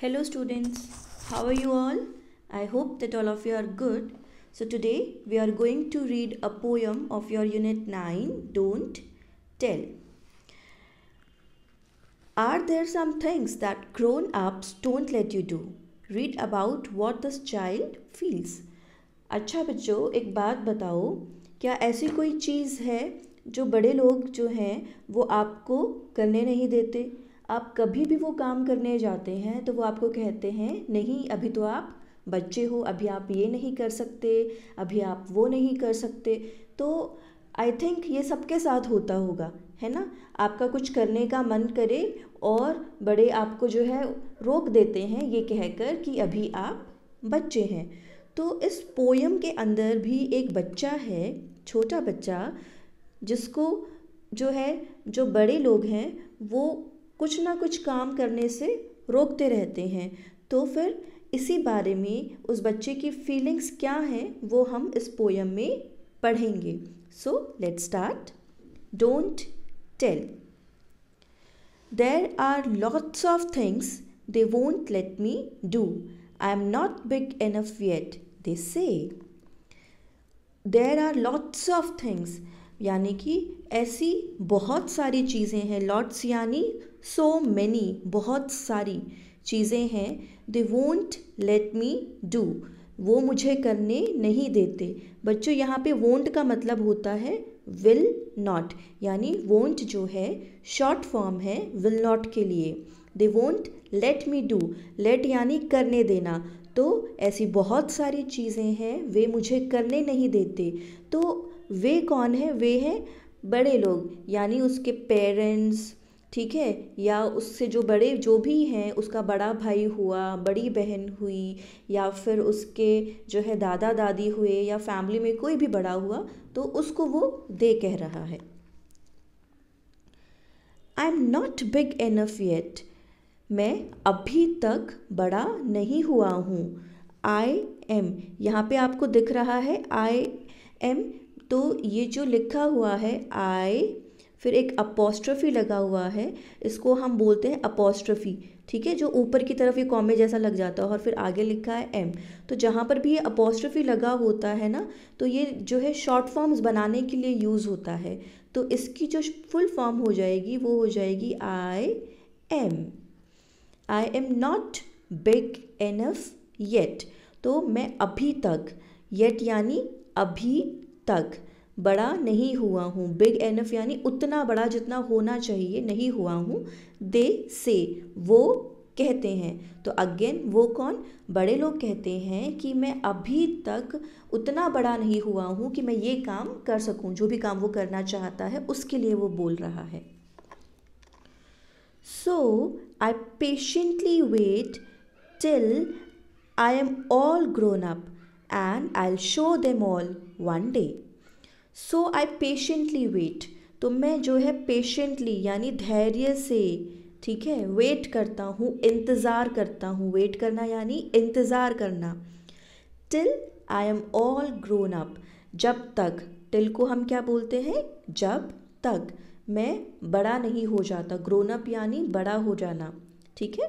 Hello students, how are you all? I hope that all of you are good. So today we are going to read a poem of your unit 9, Don't Tell. Are there some things that grown-ups don't let you do? Read about what the child feels. acha bachcho ek baat batao kya aisi koi cheez hai जो बड़े लोग जो हैं वो आपको करने नहीं देते आप कभी भी वो काम करने जाते हैं तो वो आपको कहते हैं नहीं अभी तो आप बच्चे हो अभी आप ये नहीं कर सकते अभी आप वो नहीं कर सकते तो आई थिंक ये सबके साथ होता होगा है ना आपका कुछ करने का मन करे और बड़े आपको जो है रोक देते हैं ये कहकर कि अभी आप बच्चे हैं तो इस पोयम के अंदर भी एक बच्चा है छोटा बच्चा जिसको जो है जो बड़े लोग हैं वो कुछ ना कुछ काम करने से रोकते रहते हैं तो फिर इसी बारे में उस बच्चे की फीलिंग्स क्या हैं वो हम इस पोयम में पढ़ेंगे so let start don't tell there are lots of things they won't let me do I am not big enough yet they say there are lots of things यानी कि ऐसी बहुत सारी चीज़ें हैं लॉट्स यानी सो मैनी बहुत सारी चीज़ें हैं they won't let me do वो मुझे करने नहीं देते बच्चों यहाँ पे वोंट का मतलब होता है विल नॉट यानी वोंट जो है शॉर्ट फॉर्म है विल नॉट के लिए they won't let me do let यानी करने देना तो ऐसी बहुत सारी चीज़ें हैं वे मुझे करने नहीं देते तो वे कौन है वे हैं बड़े लोग यानी उसके पेरेंट्स ठीक है या उससे जो बड़े जो भी हैं उसका बड़ा भाई हुआ बड़ी बहन हुई या फिर उसके जो है दादा दादी हुए या फैमिली में कोई भी बड़ा हुआ तो उसको वो दे कह रहा है I am not big enough yet मैं अभी तक बड़ा नहीं हुआ हूँ आई एम यहाँ पे आपको दिख रहा है आई एम तो ये जो लिखा हुआ है आई फिर एक अपोस्ट्रफी लगा हुआ है इसको हम बोलते हैं अपोस्ट्रफी ठीक है जो ऊपर की तरफ ये कॉमे जैसा लग जाता है और फिर आगे लिखा है एम तो जहाँ पर भी ये अपोस्ट्रफी लगा होता है ना तो ये जो है शॉर्ट फॉर्म्स बनाने के लिए यूज़ होता है तो इसकी जो फुल फॉर्म हो जाएगी वो हो जाएगी I am I am not big enough yet तो मैं अभी तक येट यानी अभी तक बड़ा नहीं हुआ हूँ बिग एनफ यानी उतना बड़ा जितना होना चाहिए नहीं हुआ हूँ दे से वो कहते हैं तो अगेन वो कौन बड़े लोग कहते हैं कि मैं अभी तक उतना बड़ा नहीं हुआ हूँ कि मैं ये काम कर सकूँ जो भी काम वो करना चाहता है उसके लिए वो बोल रहा है so I patiently wait till I am all grown up and I'll show them all one day so I patiently wait तो मैं जो है पेशेंटली यानी धैर्य से ठीक है वेट करता हूँ इंतज़ार करता हूँ वेट करना यानी इंतज़ार करना till I am all grown up जब तक टिल को हम क्या बोलते हैं जब तक मैं बड़ा नहीं हो जाता ग्रोन अप यानी बड़ा हो जाना ठीक है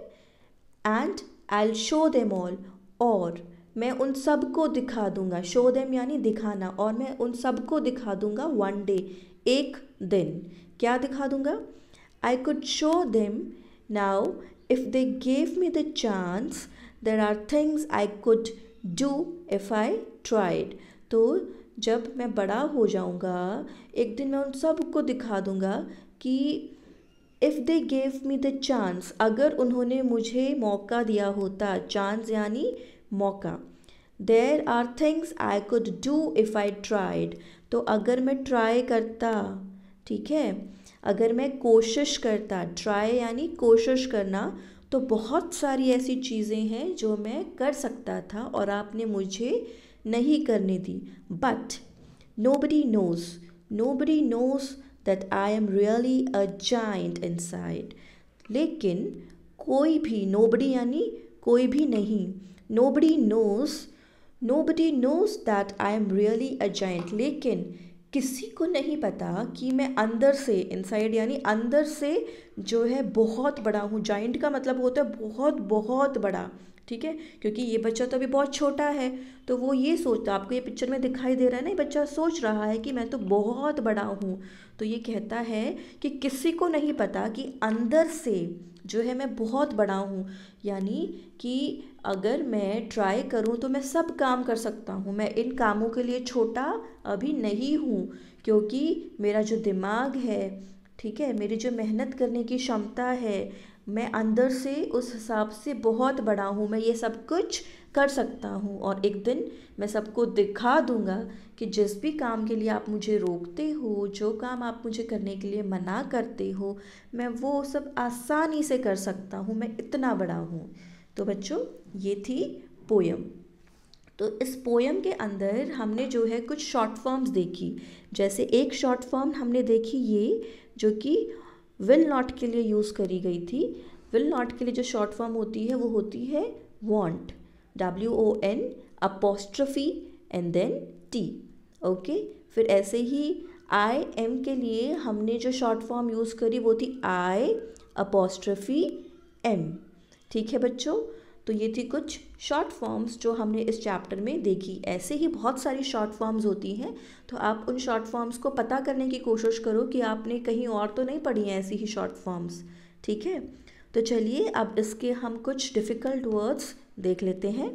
and I'll show them all और मैं उन सब को दिखा दूंगा शो देम यानी दिखाना और मैं उन सब को दिखा दूंगा वन डे एक दिन क्या दिखा दूंगा I could show them now if they gave me the chance there are things I could do if I tried तो जब मैं बड़ा हो जाऊंगा एक दिन मैं उन सब को दिखा दूंगा कि if they gave me the chance अगर उन्होंने मुझे मौका दिया होता चांस यानी मौका there are things I could do if I tried तो अगर मैं ट्राई करता ठीक है अगर मैं कोशिश करता ट्राई यानी कोशिश करना तो बहुत सारी ऐसी चीज़ें हैं जो मैं कर सकता था और आपने मुझे नहीं करने दी but nobody knows nobody knows that I am really a giant inside लेकिन कोई भी नोबडी यानी कोई भी नहीं nobody knows nobody knows that I am really a giant लेकिन किसी को नहीं पता कि मैं अंदर से इनसाइड यानी अंदर से जो है बहुत बड़ा हूँ जाइंट का मतलब होता है बहुत बहुत बड़ा ठीक है क्योंकि ये बच्चा तो अभी बहुत छोटा है तो वो ये सोचता आपको ये पिक्चर में दिखाई दे रहा है ना बच्चा सोच रहा है कि मैं तो बहुत बड़ा हूँ तो ये कहता है कि किसी को नहीं पता कि अंदर से जो है मैं बहुत बड़ा हूँ यानी कि अगर मैं ट्राई करूँ तो मैं सब काम कर सकता हूँ मैं इन कामों के लिए छोटा अभी नहीं हूँ क्योंकि मेरा जो दिमाग है ठीक है मेरी जो मेहनत करने की क्षमता है मैं अंदर से उस हिसाब से बहुत बड़ा हूँ मैं ये सब कुछ कर सकता हूँ और एक दिन मैं सबको दिखा दूँगा कि जिस भी काम के लिए आप मुझे रोकते हो जो काम आप मुझे करने के लिए मना करते हो मैं वो सब आसानी से कर सकता हूँ मैं इतना बड़ा हूँ तो बच्चों ये थी पोयम तो इस पोयम के अंदर हमने जो है कुछ शॉर्ट फॉर्म्स देखी जैसे एक शॉर्ट फॉर्म हमने देखी ये जो कि विल नॉट के लिए यूज़ करी गई थी विल नॉट के लिए जो शॉर्ट फॉर्म होती है वो होती है won't W O N apostrophe and then T okay फिर ऐसे ही आई एम के लिए हमने जो शॉर्ट फॉर्म यूज़ करी वो थी आई अपोस्ट्रफी एम ठीक है बच्चों तो ये थी कुछ शॉर्ट फॉर्म्स जो हमने इस चैप्टर में देखी ऐसे ही बहुत सारी शॉर्ट फॉर्म्स होती हैं तो आप उन शॉर्ट फॉर्म्स को पता करने की कोशिश करो कि आपने कहीं और तो नहीं पढ़ी हैं ऐसी ही शॉर्ट फॉर्म्स ठीक है तो चलिए अब इसके हम कुछ डिफ़िकल्ट वर्ड्स देख लेते हैं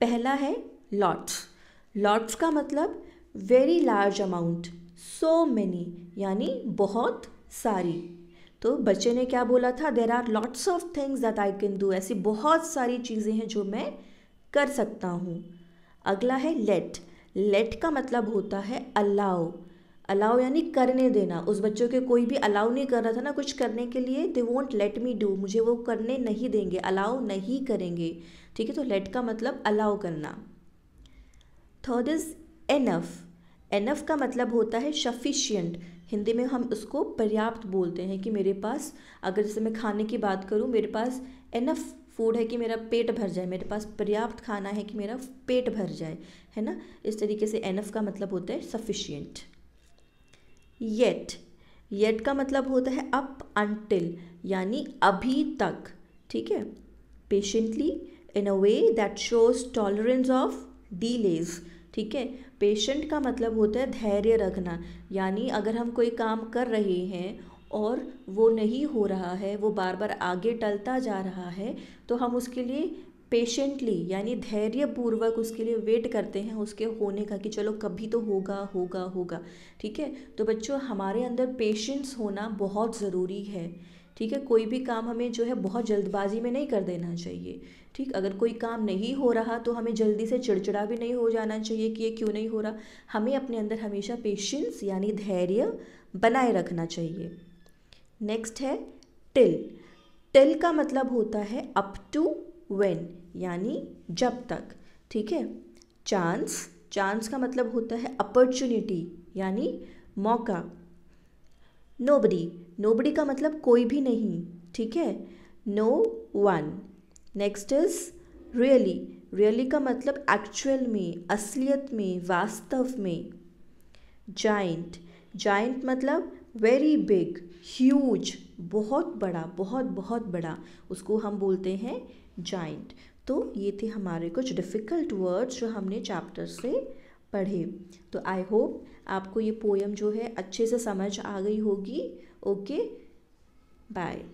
पहला है लॉट्स लॉट्स का मतलब very large amount so many यानी बहुत सारी तो बच्चे ने क्या बोला था there are lots of things that I can do ऐसी बहुत सारी चीज़ें हैं जो मैं कर सकता हूँ अगला है लेट लेट का मतलब होता है अलाउ अलाउ यानी करने देना उस बच्चों के कोई भी अलाउ नहीं कर रहा था ना कुछ करने के लिए they won't let me do मुझे वो करने नहीं देंगे अलाउ नहीं करेंगे ठीक है तो लेट का मतलब अलाउ करना थर्ड इज़ एनफ एनफ का मतलब होता है शफिशियंट हिंदी में हम उसको पर्याप्त बोलते हैं कि मेरे पास अगर जैसे मैं खाने की बात करूँ मेरे पास एनफ फूड है कि मेरा पेट भर जाए मेरे पास पर्याप्त खाना है कि मेरा पेट भर जाए है ना इस तरीके से एनफ का मतलब होता है सफिशियंट येट येट का मतलब होता है अप अनटिल यानी अभी तक ठीक है patiently in a way that shows tolerance of delays ठीक है पेशेंट का मतलब होता है धैर्य रखना यानी अगर हम कोई काम कर रहे हैं और वो नहीं हो रहा है वो बार बार आगे टलता जा रहा है तो हम उसके लिए पेशेंटली यानी धैर्यपूर्वक उसके लिए वेट करते हैं उसके होने का कि चलो कभी तो होगा होगा होगा ठीक है तो बच्चों हमारे अंदर पेशेंस होना बहुत ज़रूरी है ठीक है कोई भी काम हमें जो है बहुत जल्दबाजी में नहीं कर देना चाहिए ठीक अगर कोई काम नहीं हो रहा तो हमें जल्दी से चिड़चिड़ा भी नहीं हो जाना चाहिए कि ये क्यों नहीं हो रहा हमें अपने अंदर हमेशा पेशेंस यानी धैर्य बनाए रखना चाहिए नेक्स्ट है टिल टिल का मतलब होता है अप टू वेन यानी जब तक ठीक है चांस चांस का मतलब होता है अपॉर्चुनिटी यानी मौका नोबडी नोबडी का मतलब कोई भी नहीं ठीक है no one next is really really का मतलब एक्चुअल में असलियत में वास्तव में जाइंट जाइंट मतलब वेरी बिग ह्यूज बहुत बड़ा बहुत बहुत बड़ा उसको हम बोलते हैं जाइंट तो ये थे हमारे कुछ डिफ़िकल्ट वर्ड्स जो हमने चैप्टर से पढ़े तो आई होप आपको ये पोएम जो है अच्छे से समझ आ गई होगी Ok, bye.